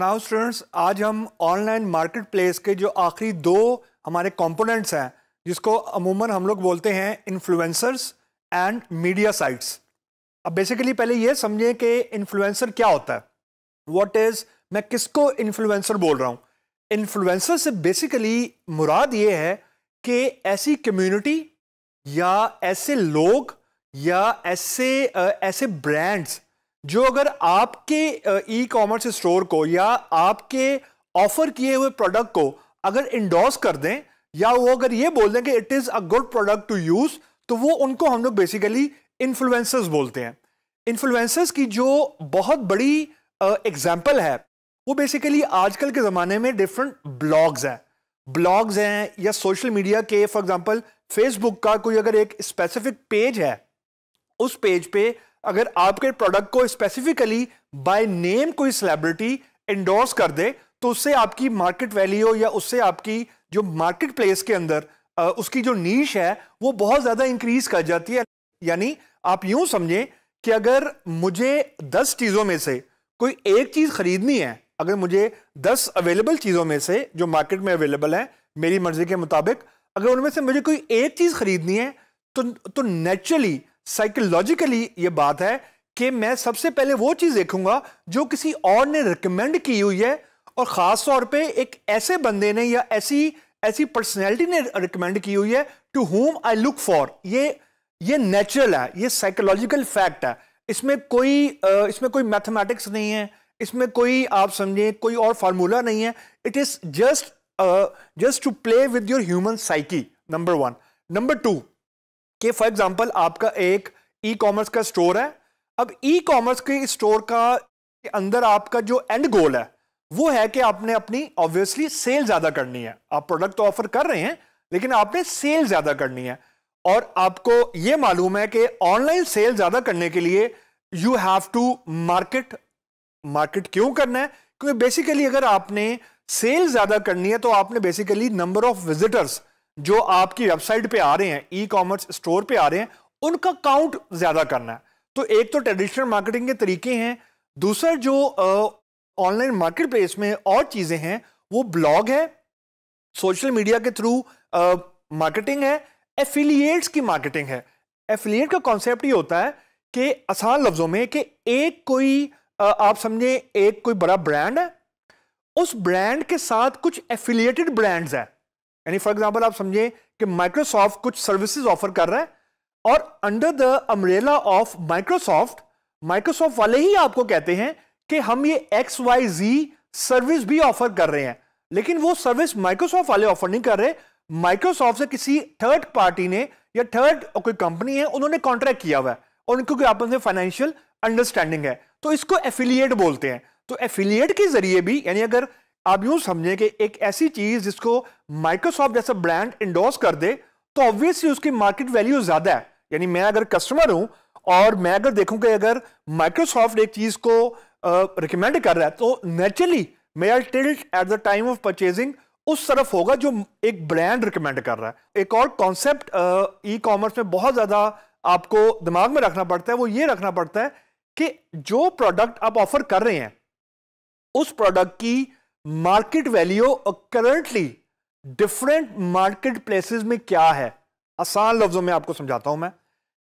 Now students आज हम online market place के जो आखिरी दो हमारे कंपोनेंट्स हैं जिसको अमूमन हम लोग बोलते हैं इन्फ्लुएंसर्स एंड मीडिया साइट्स अब बेसिकली पहले ये समझें कि इन्फ्लुएंसर क्या होता है व्हाट इज़ मैं किसको इन्फ्लुएंसर बोल रहा हूँ इन्फ्लुएंसर से बेसिकली मुराद ये है कि ऐसी कम्यूनिटी या ऐसे लोग या ऐसे ऐसे ब्रांड्स जो अगर आपके ई कॉमर्स स्टोर को या आपके ऑफर किए हुए प्रोडक्ट को अगर इंडोर्स कर दें या वो अगर ये बोल दें कि it is a good product to use तो वो उनको हम लोग बेसिकली इन्फ्लुएंसर्स बोलते हैं इन्फ्लुएंसर्स की जो बहुत बड़ी एग्जाम्पल uh, है वो बेसिकली आजकल के ज़माने में डिफरेंट ब्लॉग्स हैं ब्लॉग्स हैं या सोशल मीडिया के फॉर एग्जांपल फेसबुक का कोई अगर एक स्पेसिफिक पेज है उस पेज पे अगर आपके प्रोडक्ट को स्पेसिफिकली बाय नेम कोई सेलिब्रिटी एंडोर्स कर दे तो उससे आपकी मार्केट वैल्यू या उससे आपकी जो मार्केट प्लेस के अंदर उसकी जो नीच है वो बहुत ज़्यादा इंक्रीज कर जाती है यानी आप यूं समझें कि अगर मुझे दस चीज़ों में से कोई एक चीज़ खरीदनी है अगर मुझे दस अवेलेबल चीज़ों में से जो मार्केट में अवेलेबल है मेरी मर्ज़ी के मुताबिक अगर उनमें से मुझे कोई एक चीज़ खरीदनी है तो तो नेचुरली साइकोलॉजिकली ये बात है कि मैं सबसे पहले वो चीज देखूंगा जो किसी और ने रिकमेंड की हुई है और खास तौर पे एक ऐसे बंदे ने या ऐसी ऐसी पर्सनैलिटी ने रिकमेंड की हुई है to home I look for ये ये नेचुरल है ये साइकोलॉजिकल फैक्ट है इसमें कोई इसमें कोई मैथमेटिक्स नहीं है इसमें कोई आप समझें कोई और फार्मूला नहीं है it is just just to play with your human psyche number one number two कि फॉर एग्जांपल आपका एक ई कॉमर्स का स्टोर है अब ई कॉमर्स के स्टोर का के अंदर आपका जो एंड गोल है वो है कि आपने अपनी ऑब्वियसली सेल ज्यादा करनी है आप प्रोडक्ट तो ऑफर कर रहे हैं लेकिन आपने सेल ज्यादा करनी है और आपको ये मालूम है कि ऑनलाइन सेल ज्यादा करने के लिए you have to market market क्यों करना है क्योंकि बेसिकली अगर आपने सेल ज्यादा करनी है तो आपने बेसिकली नंबर ऑफ विजिटर्स जो आपकी वेबसाइट पे आ रहे हैं ई कॉमर्स स्टोर पे आ रहे हैं उनका काउंट ज़्यादा करना है तो एक तो ट्रेडिशनल मार्केटिंग के तरीके हैं दूसरा जो ऑनलाइन मार्केट प्लेस में और चीज़ें हैं वो ब्लॉग है सोशल मीडिया के थ्रू मार्केटिंग है एफिलिएट्स की मार्केटिंग है एफिलिएट का कॉन्सेप्ट ये होता है कि आसान लफ्ज़ों में कि एक कोई आ, आप समझें एक कोई बड़ा ब्रांड है उस ब्रांड के साथ कुछ एफिलिएटेड ब्रांड्स है यानी फॉर एग्जाम्पल आप समझिए कि माइक्रोसॉफ्ट कुछ सर्विसेज ऑफर कर रहा है और under the umbrella of Microsoft Microsoft वाले ही आपको कहते हैं कि हम ये एक्स वाई जी सर्विस भी ऑफर कर रहे हैं लेकिन वो सर्विस माइक्रोसॉफ्ट वाले ऑफर नहीं कर रहे माइक्रोसॉफ्ट से किसी थर्ड पार्टी ने या थर्ड कोई कंपनी है उन्होंने कॉन्ट्रैक्ट किया हुआ है और उनको कोई आपस में फाइनेंशियल अंडरस्टैंडिंग है तो इसको एफिलिएट बोलते हैं तो एफिलिएट के जरिए भी यानी अगर आप यूं समझें कि एक ऐसी चीज जिसको माइक्रोसॉफ्ट जैसा ब्रांड इंडोर्स कर दे तो ऑब्वियसली उसकी मार्केट वैल्यू ज्यादा है यानी मैं अगर कस्टमर हूं और मैं अगर देखूं कि अगर माइक्रोसॉफ्ट एक चीज को रिकमेंड uh, कर रहा है तो नेचुरली मेरा tilt at the time of purchasing उस तरफ होगा जो एक ब्रांड रिकमेंड कर रहा है एक और कॉन्सेप्ट ई कॉमर्स में बहुत ज़्यादा आपको दिमाग में रखना पड़ता है वो ये रखना पड़ता है कि जो प्रोडक्ट आप ऑफर कर रहे हैं उस प्रोडक्ट की मार्केट वैल्यू और करंटली डिफरेंट मार्केट प्लेसेस में क्या है आसान लफ्जों में आपको समझाता हूं मैं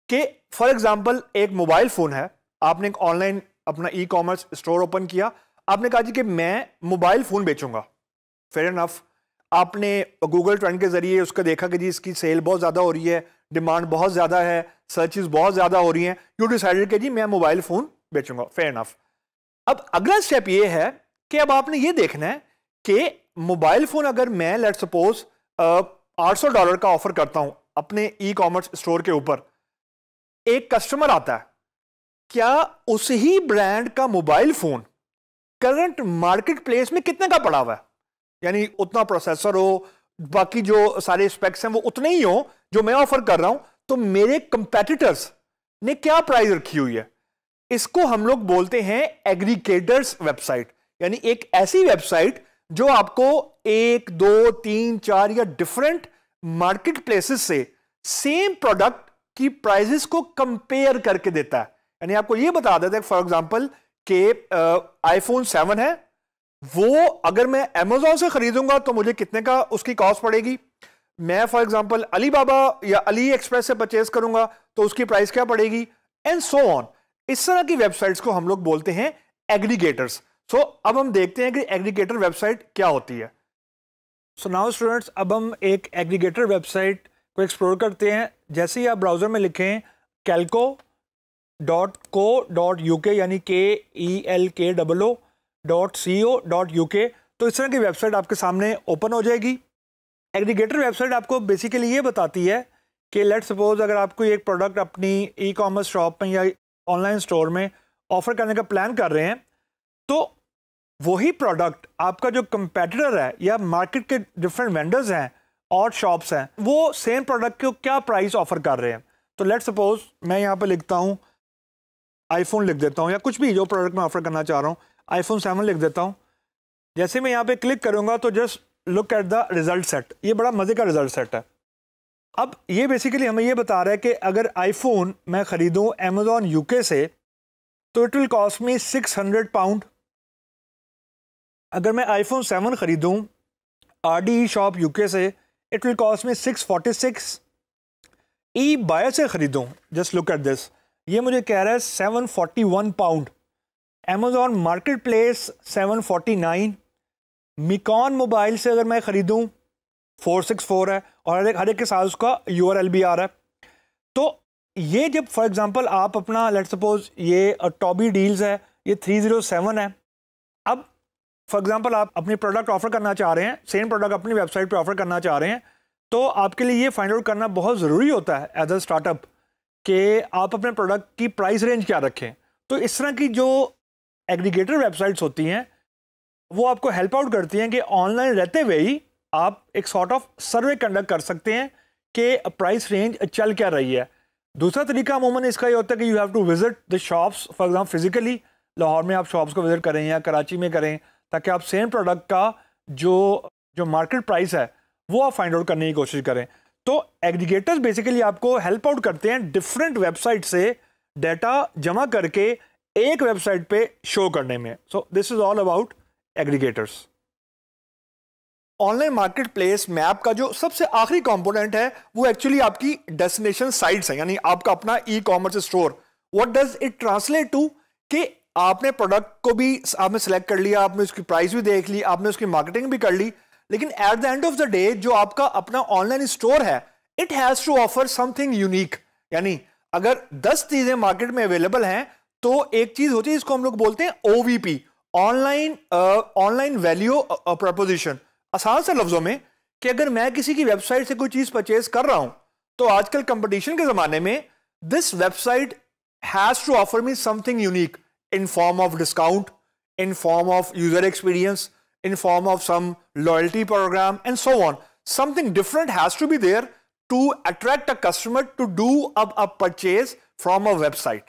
कि फॉर एग्जांपल एक मोबाइल फोन है आपने एक ऑनलाइन अपना ई कॉमर्स स्टोर ओपन किया आपने कहा जी कि मैं मोबाइल फोन बेचूंगा फेयर इनफ आपने गूगल ट्रेंड के जरिए उसका देखा कि जी इसकी सेल बहुत ज़्यादा हो रही है डिमांड बहुत ज़्यादा है सर्चिज बहुत ज़्यादा हो रही हैं यू डिसाइडेड कि जी मैं मोबाइल फ़ोन बेचूंगा फेयर इनफ अब अगला स्टेप ये है कि अब आपने ये देखना है कि मोबाइल फोन अगर मैं लेट सपोज आठ सौ डॉलर का ऑफर करता हूं अपने ई कॉमर्स स्टोर के ऊपर एक कस्टमर आता है क्या उस ही ब्रांड का mobile phone current market place में कितने का पड़ा हुआ है यानी उतना प्रोसेसर हो बाकी जो सारे स्पेक्स हैं वो उतने ही हो जो मैं ऑफर कर रहा हूं तो मेरे कंपेटिटर्स ने क्या प्राइस रखी हुई है इसको हम लोग बोलते हैं एग्रीकेटर्स वेबसाइट यानी एक ऐसी वेबसाइट जो आपको एक दो तीन चार या डिफरेंट मार्केट प्लेसेस से सेम प्रोडक्ट की प्राइजेस को कंपेयर करके देता है यानी आपको यह बता देता है फॉर एग्जांपल के आईफोन सेवन है वो अगर मैं अमेजोन से खरीदूंगा तो मुझे कितने का उसकी कॉस्ट पड़ेगी मैं फॉर एग्जांपल अली बाबा या अली एक्सप्रेस से परचेज करूंगा तो उसकी प्राइस क्या पड़ेगी एंड सो ऑन इस तरह की वेबसाइट्स को हम लोग बोलते हैं एग्रीगेटर्स सो so, अब हम देखते हैं कि एग्रीगेटर वेबसाइट क्या होती है सो नाउ स्टूडेंट्स अब हम एक एग्रीगेटर वेबसाइट को एक्सप्लोर करते हैं जैसे ही आप ब्राउज़र में लिखें Kelkoo dot co dot you के यानी K E L K double O dot C O dot you K तो इस तरह की वेबसाइट आपके सामने ओपन हो जाएगी एग्रीगेटर वेबसाइट आपको बेसिकली ये बताती है कि लेट सपोज अगर आपको एक प्रोडक्ट अपनी ई कॉमर्स शॉप में या ऑनलाइन स्टोर में ऑफ़र करने का प्लान कर रहे हैं तो वही प्रोडक्ट आपका जो कंपेटिटर है या मार्केट के डिफरेंट वेंडर्स हैं और शॉप्स हैं वो सेम प्रोडक्ट को क्या प्राइस ऑफर कर रहे हैं तो लेट सपोज मैं यहाँ पर लिखता हूँ आईफोन लिख देता हूँ या कुछ भी जो प्रोडक्ट मैं ऑफर करना चाह रहा हूँ आईफोन सेवन लिख देता हूँ जैसे मैं यहाँ पे क्लिक करूँगा तो just look at the result set ये बड़ा मज़े का रिजल्ट सेट है अब ये बेसिकली हमें ये बता रहा है कि अगर आईफोन मैं ख़रीदूँ अमेज़ोन यूके से तो it will cost me six hundred pound अगर मैं आईफोन सेवन ख़रीदूँ आर डी शॉप यूके से it will cost me six forty six eBay से ख़रीदूँ जस्ट लुक एट दिस ये मुझे कह रहा है seven forty one pound Amazon market place seven forty nine मिकॉन मोबाइल से अगर मैं ख़रीदूँ फोर सिक्स फोर है और हर एक हर एक के साथ उसका यू आर एल भी आ रहा है तो ये जब फॉर एग्ज़ाम्पल आप अपना लेट सपोज़ ये टॉबी डील्स है ये थ्री ज़ीरो सेवन है फॉर एग्जाम्पल आप अपनी प्रोडक्ट ऑफर करना चाह रहे हैं सेम प्रोडक्ट अपनी वेबसाइट पर ऑफर करना चाह रहे हैं तो आपके लिए ये फाइंड आउट करना बहुत ज़रूरी होता है एज अ स्टार्टअप कि आप अपने प्रोडक्ट की प्राइस रेंज क्या रखें तो इस तरह की जो एग्रीगेटर वेबसाइट्स होती हैं वो आपको हेल्प आउट करती हैं कि ऑनलाइन रहते हुए ही आप एक सॉर्ट ऑफ सर्वे कंडक्ट कर सकते हैं कि प्राइस रेंज चल क्या रही है दूसरा तरीका अमूमन इसका ये होता है कि you have to visit the shops for example physically Lahore में आप शॉप्स को विज़िट करें या कराची में करें ताकि आप सेम प्रोडक्ट का जो जो मार्केट प्राइस है वो आप फाइंड आउट करने की कोशिश करें तो एग्रीगेटर्स बेसिकली आपको हेल्प आउट करते हैं डिफरेंट वेबसाइट से डाटा जमा करके एक वेबसाइट पे शो करने में so this is all about aggregators online market place map का जो सबसे आखिरी कंपोनेंट है वो एक्चुअली आपकी डेस्टिनेशन साइट्स है यानी आपका अपना E commerce store what does it translate to कि आपने प्रोडक्ट को भी आपने सेलेक्ट कर लिया आपने उसकी प्राइस भी देख ली आपने उसकी मार्केटिंग भी कर ली लेकिन at the end of the day जो आपका अपना ऑनलाइन स्टोर है it has to offer something unique यानी अगर 10 चीज़ें मार्केट में अवेलेबल हैं तो एक चीज़ होती है इसको हम लोग बोलते हैं oh online online value proposition आसान से लफ्ज़ों में कि अगर मैं किसी की वेबसाइट से कोई चीज़ परचेज कर रहा हूं तो आजकल कंपटीशन के ज़माने में this website has to offer me something unique in form of discount, in form of user experience, in form of some loyalty program and so on. Something different has to be there to attract a customer to do a, a purchase from a website.